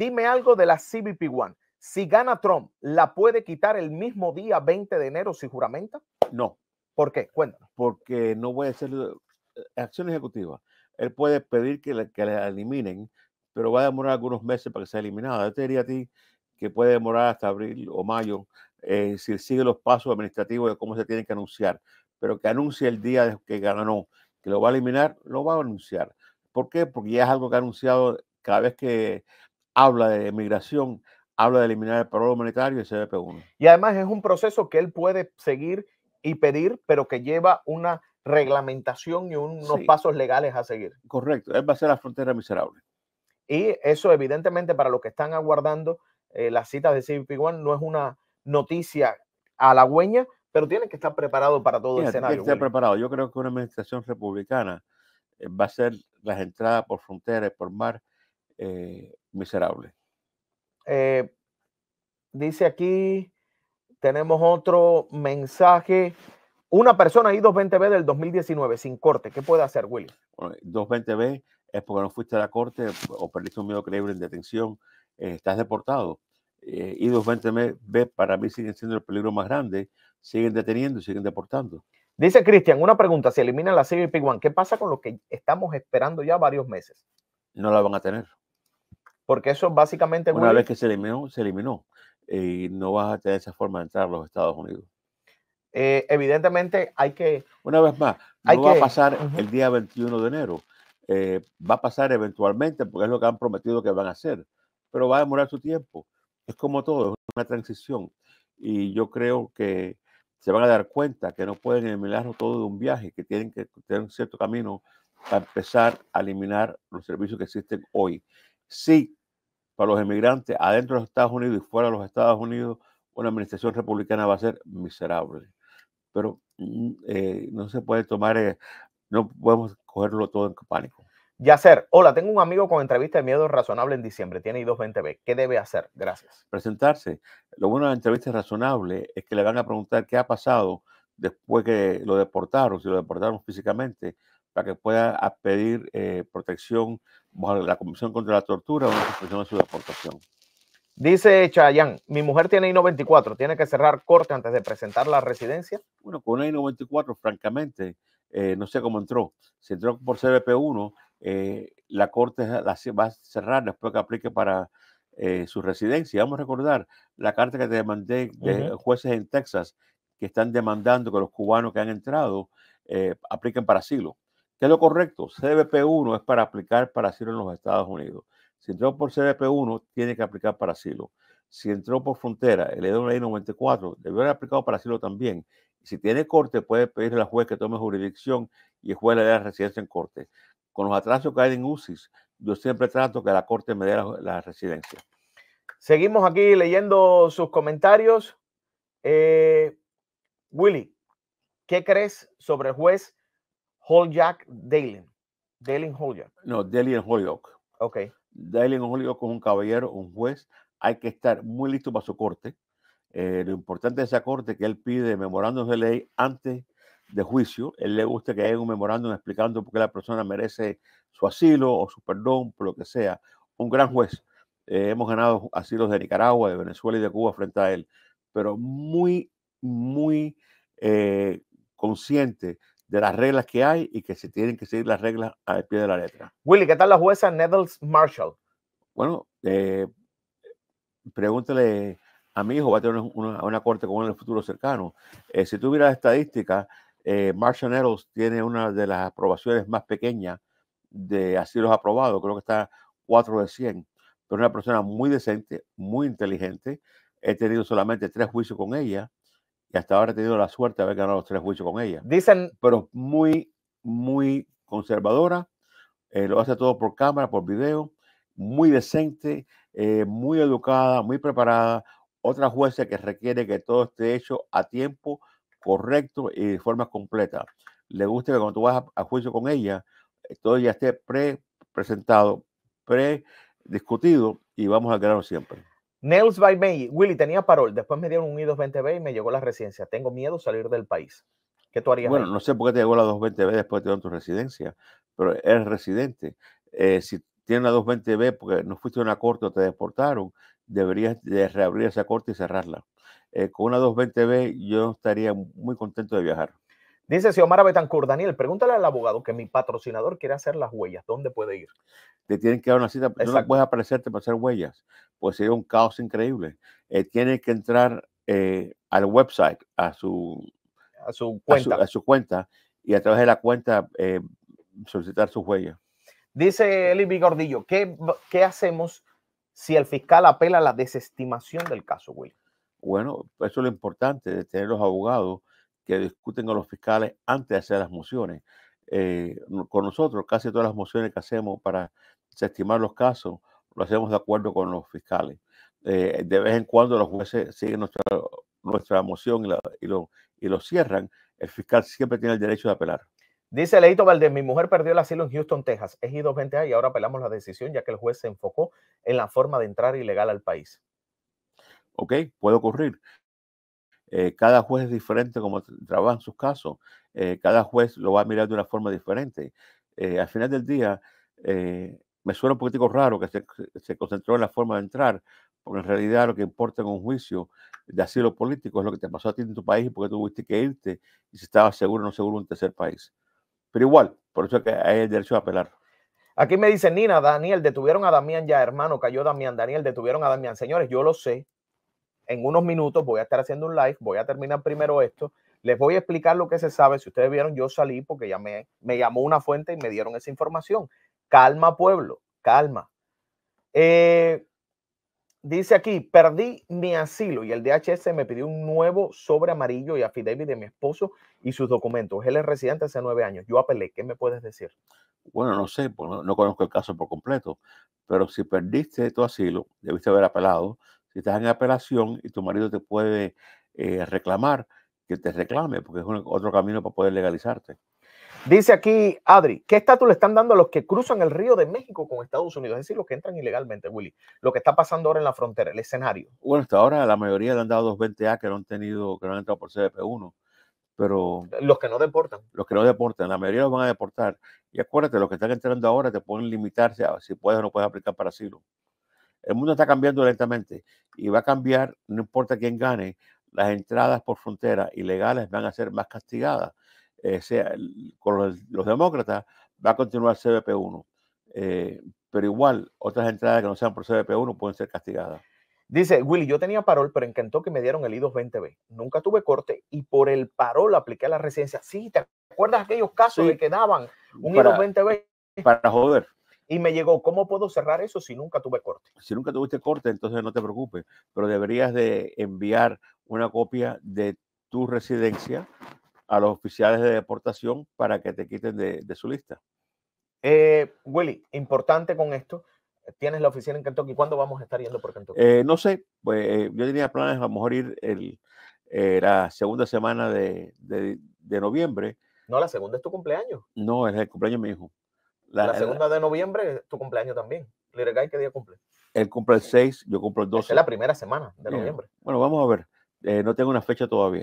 Dime algo de la CBP One. Si gana Trump, ¿la puede quitar el mismo día 20 de enero si juramenta? No. ¿Por qué? Cuéntanos. Porque no puede ser eh, acción ejecutiva. Él puede pedir que la, eliminen, pero va a demorar algunos meses para que sea eliminada. Yo te diría a ti que puede demorar hasta abril o mayo eh, si sigue los pasos administrativos de cómo se tiene que anunciar, pero que anuncie el día de que ganó, que lo va a eliminar, lo va a anunciar. ¿Por qué? Porque ya es algo que ha anunciado cada vez que habla de emigración, habla de eliminar el paro humanitario y CBP1. Y además es un proceso que él puede seguir y pedir, pero que lleva una reglamentación y unos pasos legales a seguir. Correcto, él va a ser la frontera miserable. Y eso evidentemente para los que están aguardando eh, las citas de CBP1 no es una noticia halagüeña, pero tiene que estar preparado para todo el escenario. Tiene que estar preparado. Yo creo que una administración republicana eh, va a ser las entradas por fronteras y por mar eh, miserable. Eh, dice aquí, tenemos otro mensaje. Una persona y 220B del 2019, sin corte. ¿Qué puede hacer, Willy? Bueno, 220B es porque no fuiste a la corte o perdiste un miedo creíble en detención. Eh, estás deportado. Eh, y 220B para mí siguen siendo el peligro más grande. Siguen deteniendo, siguen deportando. Dice Cristian, una pregunta. Si eliminan la CBP1, ¿qué pasa con lo que estamos esperando ya varios meses? No la van a tener porque eso básicamente... Una vez que se eliminó, se eliminó. Y no vas a tener esa forma de entrar a los Estados Unidos. Eh, evidentemente hay que... Una vez más, no hay va a pasar el día 21 de enero. Eh, va a pasar eventualmente, porque es lo que han prometido que van a hacer, pero va a demorar su tiempo. Es como todo, es una transición. Y yo creo que se van a dar cuenta que no pueden eliminarlo todo de un viaje, que tienen que tener un cierto camino para empezar a eliminar los servicios que existen hoy. Sí, para los emigrantes adentro de los Estados Unidos y fuera de los Estados Unidos, una administración republicana va a ser miserable. Pero mm, eh, no se puede tomar, eh, no podemos cogerlo todo en pánico. Yacer, hola, tengo un amigo con entrevista de miedo razonable en diciembre, tiene I220B. ¿Qué debe hacer? Gracias. Presentarse. Lo bueno de la entrevista razonable es que le van a preguntar qué ha pasado después que lo deportaron, si lo deportaron físicamente, para que pueda ah, pedir eh, protección bajo la Comisión contra la Tortura o una suspensión de su deportación. Dice Chayán, mi mujer tiene I-94, ¿tiene que cerrar corte antes de presentar la residencia? Bueno, con I-94, francamente, eh, no sé cómo entró. Si entró por CBP1, eh, la corte va a cerrar después que aplique para su residencia. Vamos a recordar la carta que te mandé de jueces en Texas que están demandando que los cubanos que han entrado apliquen para asilo. ¿Qué es lo correcto? CBP1 es para aplicar para asilo en los Estados Unidos. Si entró por CBP1, tiene que aplicar para asilo. Si entró por frontera, el ley 94, debió haber aplicado para asilo también. Si tiene corte, puede pedirle al juez que tome jurisdicción y el juez le dé la residencia en corte. Con los atrasos que hay en UCIS, yo siempre trato que la corte me dé la, residencia. Seguimos aquí leyendo sus comentarios. Eh, Willy, ¿qué crees sobre el juez Jack Dalen. Dalen Holjack. No, Dalen Holyoke. Ok. Dalen Holyoke es un caballero, un juez. Hay que estar muy listo para su corte. Eh, lo importante de esa corte es que él pide memorandos de ley antes de juicio. Él le gusta que haya un memorándum explicando por qué la persona merece su asilo o su perdón, por lo que sea. Un gran juez. Eh, hemos ganado asilos de Nicaragua, de Venezuela y de Cuba frente a él, pero muy, muy eh, consciente de las reglas que hay y que se tienen que seguir las reglas al pie de la letra. Willy, ¿qué tal la jueza Nettles Marshall? Bueno, eh, pregúntale a mi hijo, va a tener una, una corte con él en el futuro cercano. Eh, si tú miras estadística, eh, Marshall Nettles tiene una de las aprobaciones más pequeñas de asilos aprobados, creo que está 4 de 100, pero es una persona muy decente, muy inteligente. He tenido solamente tres juicios con ella y hasta ahora he tenido la suerte de haber ganado los tres juicios con ella. Dicen. Pero muy, muy conservadora, eh, lo hace todo por cámara, por video, muy decente, eh, muy educada, muy preparada. Otra jueza que requiere que todo esté hecho a tiempo, correcto y de forma completa. Le gusta que cuando tú vas a, juicio con ella, eh, todo ya esté pre presentado, pre discutido y vamos a ganar siempre. Nails by May. Willy, tenía parol. Después me dieron un I-220B y me llegó la residencia. Tengo miedo salir del país. ¿Qué tú harías? Bueno, no sé por qué te llegó la 220B después de tu residencia, pero eres residente. Eh, si tienes la 220B porque no fuiste a una corte o te deportaron, deberías de reabrir esa corte y cerrarla. Eh, con una 220B yo estaría muy contento de viajar. Dice Xiomara Betancourt, Daniel, pregúntale al abogado que mi patrocinador quiere hacer las huellas, ¿dónde puede ir? te tienen que dar una cita, Exacto. no puedes aparecerte para hacer huellas, pues sería un caos increíble. Eh, que entrar eh, al website, a su, cuenta. A, su, cuenta y a través de la cuenta eh, solicitar sus huellas. Dice Eli Bigordillo, ¿qué, hacemos si el fiscal apela a la desestimación del caso, Will? Bueno, eso es lo importante de tener los abogados que discuten con los fiscales antes de hacer las mociones. Eh, con nosotros, casi todas las mociones que hacemos para se estiman los casos, lo hacemos de acuerdo con los fiscales. Eh, de vez en cuando los jueces siguen nuestra, nuestra moción y, lo, cierran. El fiscal siempre tiene el derecho de apelar. Dice Leito Valdés, mi mujer perdió el asilo en Houston, Texas. Es ido 20 años y ahora apelamos la decisión ya que el juez se enfocó en la forma de entrar ilegal al país. Ok, puede ocurrir. Eh, cada juez es diferente como trabajan sus casos. Eh, cada juez lo va a mirar de una forma diferente. al final del día, me suena un poquitico raro que se, se, concentró en la forma de entrar, porque en realidad lo que importa en un juicio de asilo político es lo que te pasó a ti en tu país y por qué tuviste que irte y si estabas seguro o no seguro en un tercer país. Pero igual, por eso es que hay el derecho a apelar. Aquí me dice Nina, Daniel, detuvieron a Damián ya, hermano, cayó Damián, Daniel, detuvieron a Damián. Señores, yo lo sé. En unos minutos voy a estar haciendo un live, voy a terminar primero esto. Les voy a explicar lo que se sabe. Si ustedes vieron, yo salí porque ya me, me llamó una fuente y me dieron esa información. Calma, pueblo, calma. Eh, dice aquí, perdí mi asilo y el DHS me pidió un nuevo sobre amarillo y affidavit de mi esposo y sus documentos. Él es residente hace nueve años. Yo apelé. ¿Qué me puedes decir? Bueno, no sé, pues, no, conozco el caso por completo, pero si perdiste tu asilo, debiste haber apelado. Si estás en apelación y tu marido te puede eh, reclamar, que te reclame, porque es otro camino para poder legalizarte. Dice aquí Adri, ¿qué estatus le están dando a los que cruzan el río de México con Estados Unidos? Es decir, los que entran ilegalmente, Willy. Lo que está pasando ahora en la frontera, el escenario. Bueno, hasta ahora la mayoría le han dado 220A que no han tenido, que no han entrado por CDP1. Pero. Los que no deportan. Los que no deportan, la mayoría los van a deportar. Y acuérdate, los que están entrando ahora te pueden limitarse si puedes o no puedes aplicar para asilo. El mundo está cambiando lentamente y va a cambiar, no importa quién gane, las entradas por frontera ilegales van a ser más castigadas eh, sea, con los, demócratas va a continuar CBP1. Eh, pero igual, otras entradas que no sean por CBP1 pueden ser castigadas. Dice Willy, yo tenía parol, pero encantó que me dieron el I-220B. Nunca tuve corte y por el parol apliqué a la residencia. Sí, ¿te acuerdas aquellos casos que daban un I-220B? Para joder. Y me llegó, ¿cómo puedo cerrar eso si nunca tuve corte? Si nunca tuviste corte, entonces no te preocupes, pero deberías de enviar una copia de tu residencia a los oficiales de deportación para que te quiten de, de su lista. Eh, Willy, importante con esto, tienes la oficina en Kentucky. ¿Cuándo vamos a estar yendo por Kentucky? Eh, no sé, pues yo tenía planes a lo mejor ir el, eh, la segunda semana de, de, noviembre. No, la segunda es tu cumpleaños. No, es el cumpleaños de mi hijo. La, segunda de noviembre es tu cumpleaños también. Lireguy, ¿qué día cumple? Él cumple el 6, yo cumplo el 12. es la primera semana de noviembre. bueno, vamos a ver. no tengo una fecha todavía.